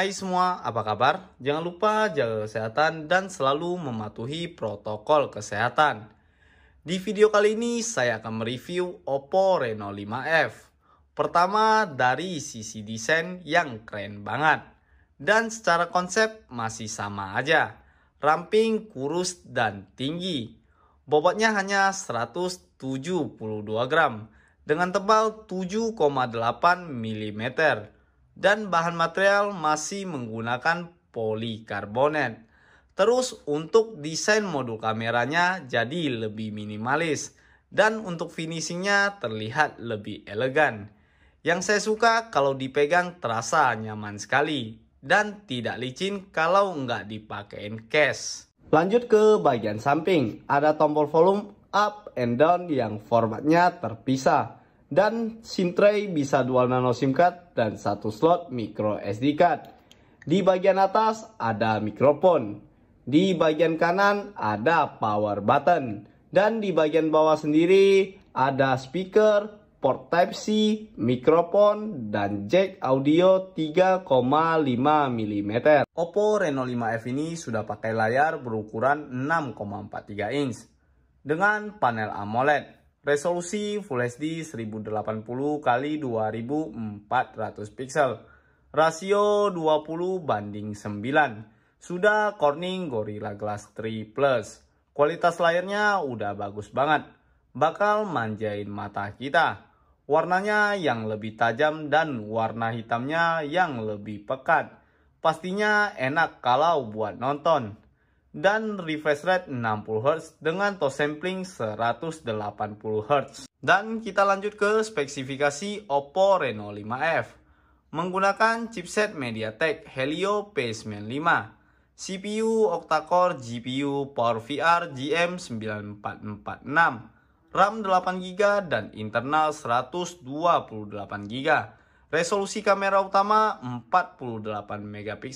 Hai semua, apa kabar? Jangan lupa jaga kesehatan dan selalu mematuhi protokol kesehatan. Di video kali ini saya akan mereview Oppo Reno 5F. Pertama dari sisi desain yang keren banget. Dan secara konsep masih sama aja. Ramping, kurus, dan tinggi. Bobotnya hanya 172 gram dengan tebal 7,8 mm dan bahan material masih menggunakan polikarbonat. Terus untuk desain modul kameranya jadi lebih minimalis dan untuk finishingnya terlihat lebih elegan. Yang saya suka kalau dipegang terasa nyaman sekali dan tidak licin kalau nggak dipakein case. Lanjut ke bagian samping, ada tombol volume up and down yang formatnya terpisah dan SIM tray bisa dual nano SIM card dan satu slot micro SD card. Di bagian atas ada mikrofon, di bagian kanan ada power button, dan di bagian bawah sendiri ada speaker, port Type-C, mikrofon, dan jack audio 3,5 mm. Oppo Reno 5F ini sudah pakai layar berukuran 6,43 inch dengan panel AMOLED Resolusi Full HD 1080 kali 2400 pixel. Rasio 20 banding 9. Sudah Corning Gorilla Glass 3 Plus. Kualitas layarnya udah bagus banget. Bakal manjain mata kita. Warnanya yang lebih tajam dan warna hitamnya yang lebih pekat. Pastinya enak kalau buat nonton dan refresh rate 60Hz dengan toss sampling 180Hz. Dan kita lanjut ke spesifikasi Oppo Reno 5F. Menggunakan chipset MediaTek Helio P95, CPU octa-core GPU PowerVR GM9446, RAM 8GB dan internal 128GB. Resolusi kamera utama 48 mp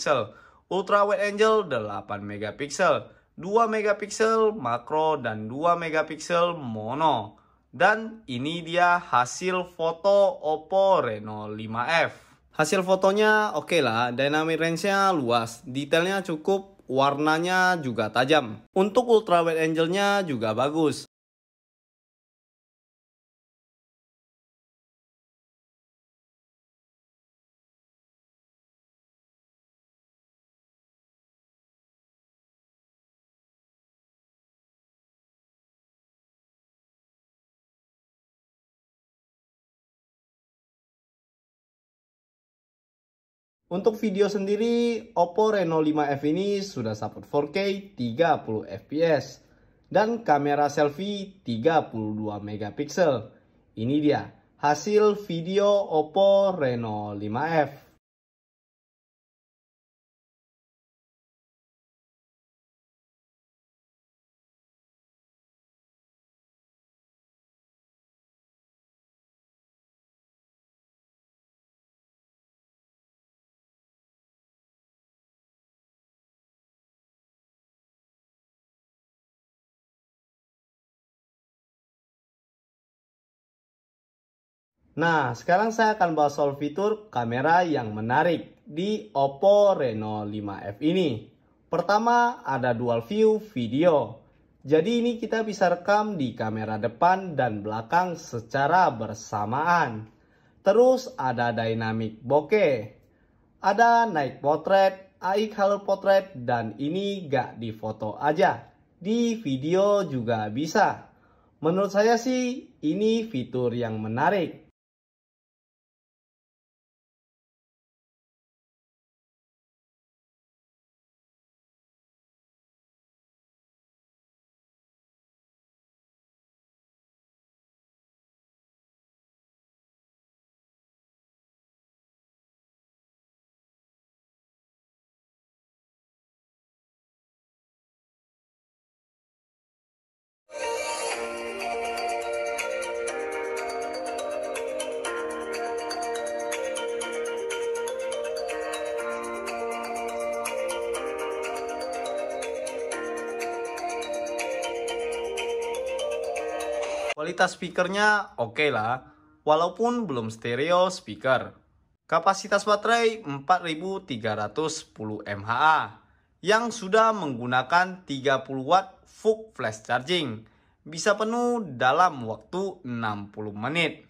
Ultra Wide Angle 8 megapiksel, 2 megapiksel makro dan 2 megapiksel mono. Dan ini dia hasil foto Oppo Reno 5F. Hasil fotonya oke okay lah, dynamic range-nya luas, detailnya cukup warnanya juga tajam. Untuk ultra wide angle-nya juga bagus. Untuk video sendiri, Oppo Reno 5F ini sudah support 4K 30 fps dan kamera selfie 32 mp Ini dia hasil video Oppo Reno 5F. Nah, sekarang saya akan bahas soal fitur kamera yang menarik di Oppo Reno 5F ini. Pertama, ada dual view video. Jadi ini kita bisa rekam di kamera depan dan belakang secara bersamaan. Terus ada dynamic bokeh. Ada night portrait AI color portrait, dan ini gak di foto aja. Di video juga bisa. Menurut saya sih ini fitur yang menarik Kualitas speakernya oke okay lah, walaupun belum stereo speaker. Kapasitas baterai 4310 mAh yang sudah menggunakan 30 watt full flash charging. Bisa penuh dalam waktu 60 menit.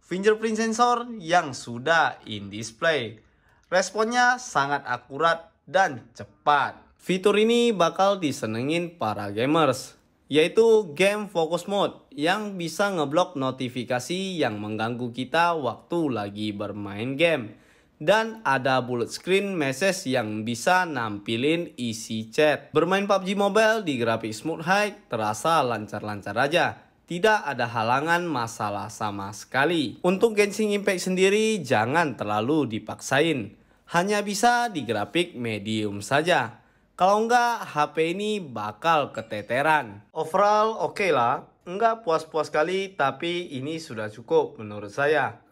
Fingerprint sensor yang sudah in display. Responnya sangat akurat dan cepat. Fitur ini bakal disenengin para gamers yaitu game focus mode yang bisa ngeblok notifikasi yang mengganggu kita waktu lagi bermain game. Dan ada bullet screen message yang bisa nampilin isi chat. Bermain PUBG Mobile di grafik smooth high terasa lancar-lancar aja. Tidak ada halangan masalah sama sekali. Untuk Genshin Impact sendiri jangan terlalu dipaksain. Hanya bisa di grafik medium saja kalau enggak, HP ini bakal keteteran. Overall, oke okay lah. Enggak puas-puas kali, tapi ini sudah cukup menurut saya.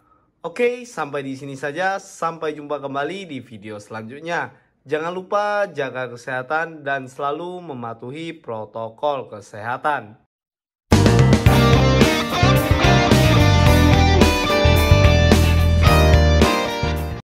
Oke, okay, sampai di sini saja. Sampai jumpa kembali di video selanjutnya. Jangan lupa jaga kesehatan dan selalu mematuhi protokol kesehatan.